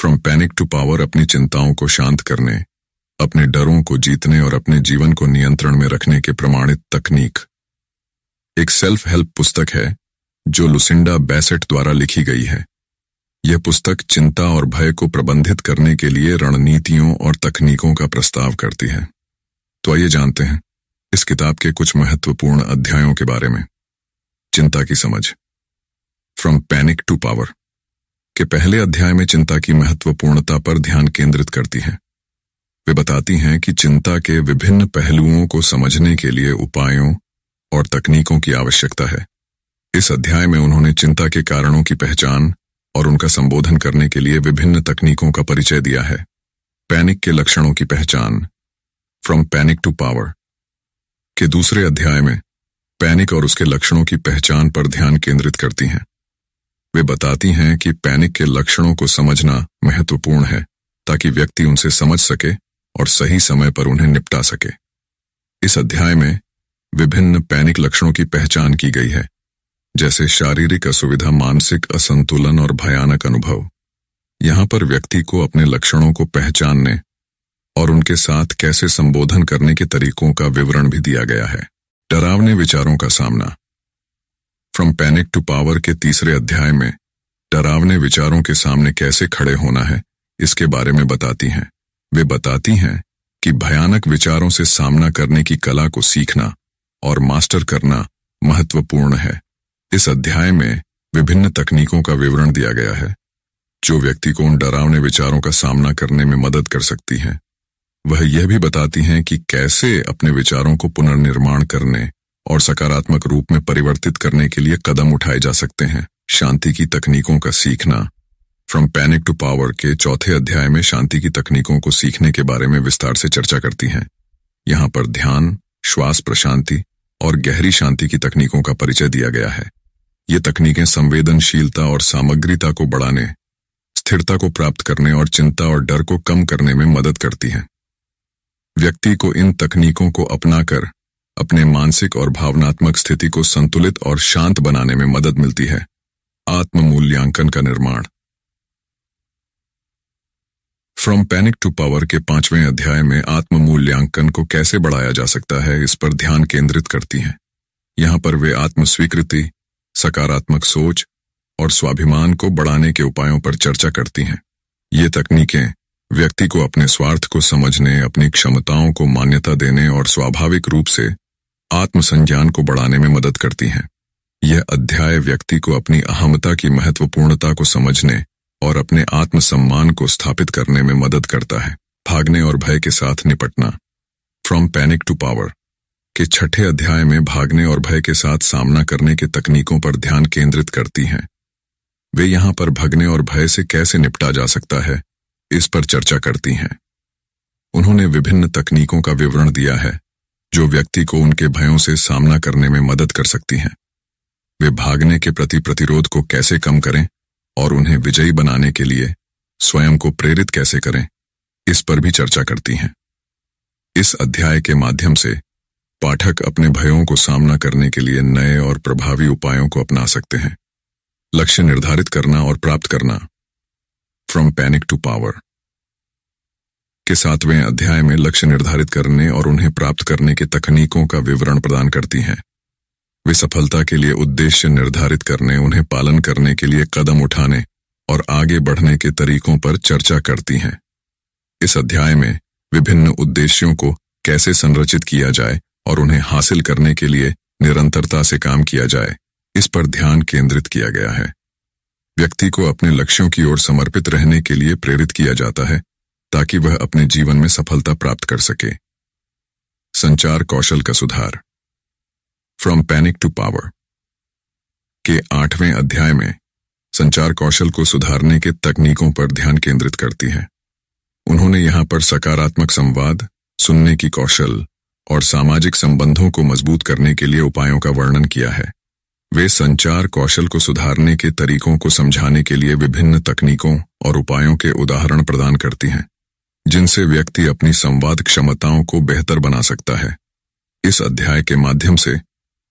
from panic to power अपनी चिंताओं को शांत करने अपने डरों को जीतने और अपने जीवन को नियंत्रण में रखने के प्रमाणित तकनीक एक सेल्फ हेल्प पुस्तक है जो लुसिंडा बैसेट द्वारा लिखी गई है यह पुस्तक चिंता और भय को प्रबंधित करने के लिए रणनीतियों और तकनीकों का प्रस्ताव करती है तो आइए जानते हैं इस किताब के कुछ महत्वपूर्ण अध्यायों के बारे में चिंता की समझ फ्रॉम पैनिक टू पावर के पहले अध्याय में चिंता की महत्वपूर्णता पर ध्यान केंद्रित करती हैं वे बताती हैं कि चिंता के विभिन्न पहलुओं को समझने के लिए उपायों और तकनीकों की आवश्यकता है इस अध्याय में उन्होंने चिंता के कारणों की पहचान और उनका संबोधन करने के लिए विभिन्न तकनीकों का परिचय दिया है पैनिक के लक्षणों की पहचान फ्रॉम पैनिक टू पावर के दूसरे अध्याय में पैनिक और उसके लक्षणों की पहचान पर ध्यान केंद्रित करती हैं वे बताती हैं कि पैनिक के लक्षणों को समझना महत्वपूर्ण है ताकि व्यक्ति उनसे समझ सके और सही समय पर उन्हें निपटा सके इस अध्याय में विभिन्न पैनिक लक्षणों की पहचान की गई है जैसे शारीरिक असुविधा मानसिक असंतुलन और भयानक अनुभव यहां पर व्यक्ति को अपने लक्षणों को पहचानने और उनके साथ कैसे संबोधन करने के तरीकों का विवरण भी दिया गया है डरावने विचारों का सामना फ्रॉम पैनिक टू पावर के तीसरे अध्याय में डरावने विचारों के सामने कैसे खड़े होना है इसके बारे में बताती हैं वे बताती हैं कि भयानक विचारों से सामना करने की कला को सीखना और मास्टर करना महत्वपूर्ण है इस अध्याय में विभिन्न तकनीकों का विवरण दिया गया है जो व्यक्ति को उन डरावने विचारों का सामना करने में मदद कर सकती हैं वह यह भी बताती हैं कि कैसे अपने विचारों को पुनर्निर्माण करने और सकारात्मक रूप में परिवर्तित करने के लिए कदम उठाए जा सकते हैं शांति की तकनीकों का सीखना फ्रॉम पैनिक टू पावर के चौथे अध्याय में शांति की तकनीकों को सीखने के बारे में विस्तार से चर्चा करती हैं यहां पर ध्यान श्वास प्रशांति और गहरी शांति की तकनीकों का परिचय दिया गया है ये तकनीकें संवेदनशीलता और सामग्रीता को बढ़ाने स्थिरता को प्राप्त करने और चिंता और डर को कम करने में मदद करती हैं व्यक्ति को इन तकनीकों को अपनाकर अपने मानसिक और भावनात्मक स्थिति को संतुलित और शांत बनाने में मदद मिलती है आत्म मूल्यांकन का निर्माण फ्रॉम पैनिक टू पावर के पांचवें अध्याय में आत्म मूल्यांकन को कैसे बढ़ाया जा सकता है इस पर ध्यान केंद्रित करती हैं यहां पर वे आत्म स्वीकृति सकारात्मक सोच और स्वाभिमान को बढ़ाने के उपायों पर चर्चा करती हैं ये तकनीकें व्यक्ति को अपने स्वार्थ को समझने अपनी क्षमताओं को मान्यता देने और स्वाभाविक रूप से आत्मसंज्ञान को बढ़ाने में मदद करती हैं यह अध्याय व्यक्ति को अपनी अहमता की महत्वपूर्णता को समझने और अपने आत्मसम्मान को स्थापित करने में मदद करता है भागने और भय के साथ निपटना फ्रॉम पैनिक टू पावर के छठे अध्याय में भागने और भय के साथ सामना करने के तकनीकों पर ध्यान केंद्रित करती हैं वे यहां पर भगने और भय से कैसे निपटा जा सकता है इस पर चर्चा करती हैं उन्होंने विभिन्न तकनीकों का विवरण दिया है जो व्यक्ति को उनके भयों से सामना करने में मदद कर सकती हैं वे भागने के प्रति प्रतिरोध को कैसे कम करें और उन्हें विजयी बनाने के लिए स्वयं को प्रेरित कैसे करें इस पर भी चर्चा करती हैं इस अध्याय के माध्यम से पाठक अपने भयों को सामना करने के लिए नए और प्रभावी उपायों को अपना सकते हैं लक्ष्य निर्धारित करना और प्राप्त करना फ्रॉम पैनिक टू पावर के सातवें अध्याय में लक्ष्य निर्धारित करने और उन्हें प्राप्त करने के तकनीकों का विवरण प्रदान करती हैं वे सफलता के लिए उद्देश्य निर्धारित करने उन्हें पालन करने के लिए कदम उठाने और आगे बढ़ने के तरीकों पर चर्चा करती हैं इस अध्याय में विभिन्न उद्देश्यों को कैसे संरचित किया जाए और उन्हें हासिल करने के लिए निरंतरता से काम किया जाए इस पर ध्यान केंद्रित किया गया है व्यक्ति को अपने लक्ष्यों की ओर समर्पित रहने के लिए प्रेरित किया जाता है ताकि वह अपने जीवन में सफलता प्राप्त कर सके संचार कौशल का सुधार फ्रॉम पैनिक टू पावर के आठवें अध्याय में संचार कौशल को सुधारने के तकनीकों पर ध्यान केंद्रित करती है उन्होंने यहां पर सकारात्मक संवाद सुनने की कौशल और सामाजिक संबंधों को मजबूत करने के लिए उपायों का वर्णन किया है वे संचार कौशल को सुधारने के तरीकों को समझाने के लिए विभिन्न तकनीकों और उपायों के उदाहरण प्रदान करती हैं जिनसे व्यक्ति अपनी संवाद क्षमताओं को बेहतर बना सकता है इस अध्याय के माध्यम से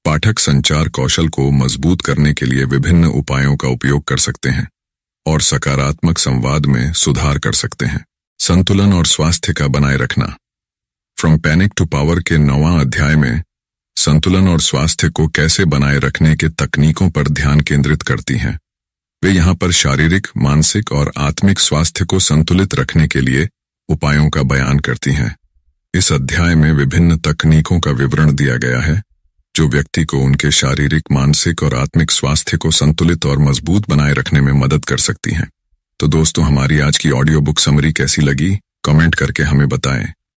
पाठक संचार कौशल को मजबूत करने के लिए विभिन्न उपायों का उपयोग कर सकते हैं और सकारात्मक संवाद में सुधार कर सकते हैं संतुलन और स्वास्थ्य का बनाए रखना फ्रॉम पैनिक टू पावर के नवा अध्याय में संतुलन और स्वास्थ्य को कैसे बनाए रखने के तकनीकों पर ध्यान केंद्रित करती हैं वे यहां पर शारीरिक मानसिक और आत्मिक स्वास्थ्य को संतुलित रखने के लिए उपायों का बयान करती हैं इस अध्याय में विभिन्न तकनीकों का विवरण दिया गया है जो व्यक्ति को उनके शारीरिक मानसिक और आत्मिक स्वास्थ्य को संतुलित और मजबूत बनाए रखने में मदद कर सकती हैं तो दोस्तों हमारी आज की ऑडियो बुक समरी कैसी लगी कमेंट करके हमें बताएं